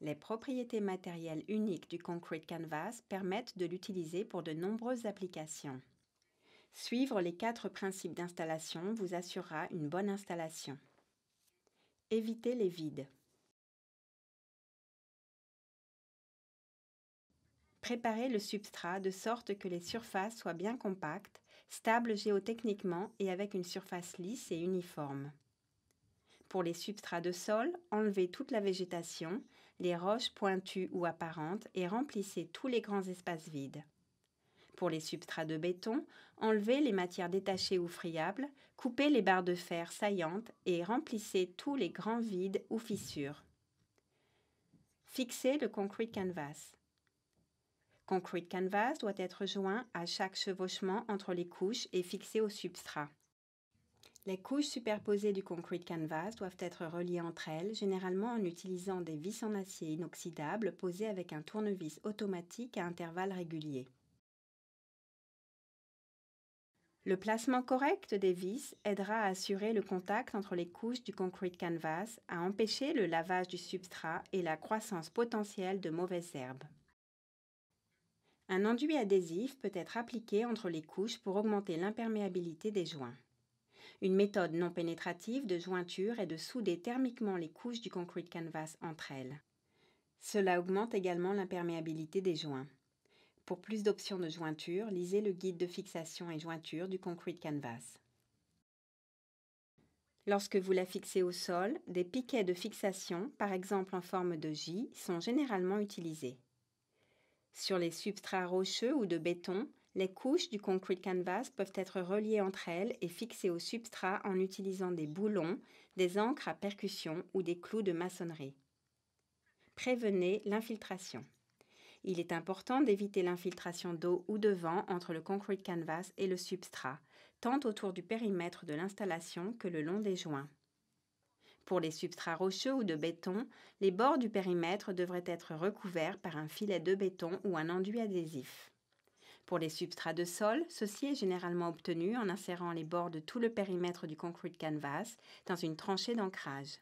Les propriétés matérielles uniques du Concrete Canvas permettent de l'utiliser pour de nombreuses applications. Suivre les quatre principes d'installation vous assurera une bonne installation. Évitez les vides. Préparez le substrat de sorte que les surfaces soient bien compactes, stables géotechniquement et avec une surface lisse et uniforme. Pour les substrats de sol, enlevez toute la végétation, les roches pointues ou apparentes et remplissez tous les grands espaces vides. Pour les substrats de béton, enlevez les matières détachées ou friables, coupez les barres de fer saillantes et remplissez tous les grands vides ou fissures. Fixez le concrete canvas. Concrete canvas doit être joint à chaque chevauchement entre les couches et fixé au substrat. Les couches superposées du concrete canvas doivent être reliées entre elles, généralement en utilisant des vis en acier inoxydable posées avec un tournevis automatique à intervalles réguliers. Le placement correct des vis aidera à assurer le contact entre les couches du concrete canvas, à empêcher le lavage du substrat et la croissance potentielle de mauvaises herbes. Un enduit adhésif peut être appliqué entre les couches pour augmenter l'imperméabilité des joints. Une méthode non pénétrative de jointure est de souder thermiquement les couches du concrete canvas entre elles. Cela augmente également l'imperméabilité des joints. Pour plus d'options de jointure, lisez le guide de fixation et jointure du concrete canvas. Lorsque vous la fixez au sol, des piquets de fixation, par exemple en forme de J, sont généralement utilisés. Sur les substrats rocheux ou de béton, les couches du concrete canvas peuvent être reliées entre elles et fixées au substrat en utilisant des boulons, des encres à percussion ou des clous de maçonnerie. Prévenez l'infiltration. Il est important d'éviter l'infiltration d'eau ou de vent entre le concrete canvas et le substrat, tant autour du périmètre de l'installation que le long des joints. Pour les substrats rocheux ou de béton, les bords du périmètre devraient être recouverts par un filet de béton ou un enduit adhésif. Pour les substrats de sol, ceci est généralement obtenu en insérant les bords de tout le périmètre du concrete canvas dans une tranchée d'ancrage.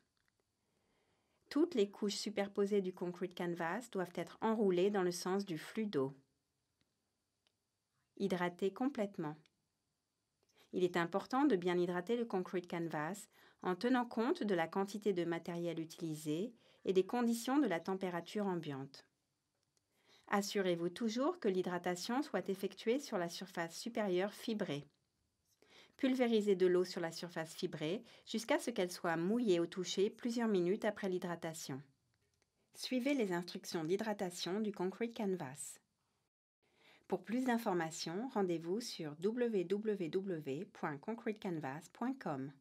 Toutes les couches superposées du concrete canvas doivent être enroulées dans le sens du flux d'eau. Hydrater complètement. Il est important de bien hydrater le concrete canvas en tenant compte de la quantité de matériel utilisé et des conditions de la température ambiante. Assurez-vous toujours que l'hydratation soit effectuée sur la surface supérieure fibrée. Pulvérisez de l'eau sur la surface fibrée jusqu'à ce qu'elle soit mouillée au toucher plusieurs minutes après l'hydratation. Suivez les instructions d'hydratation du Concrete Canvas. Pour plus d'informations, rendez-vous sur www.concretecanvas.com.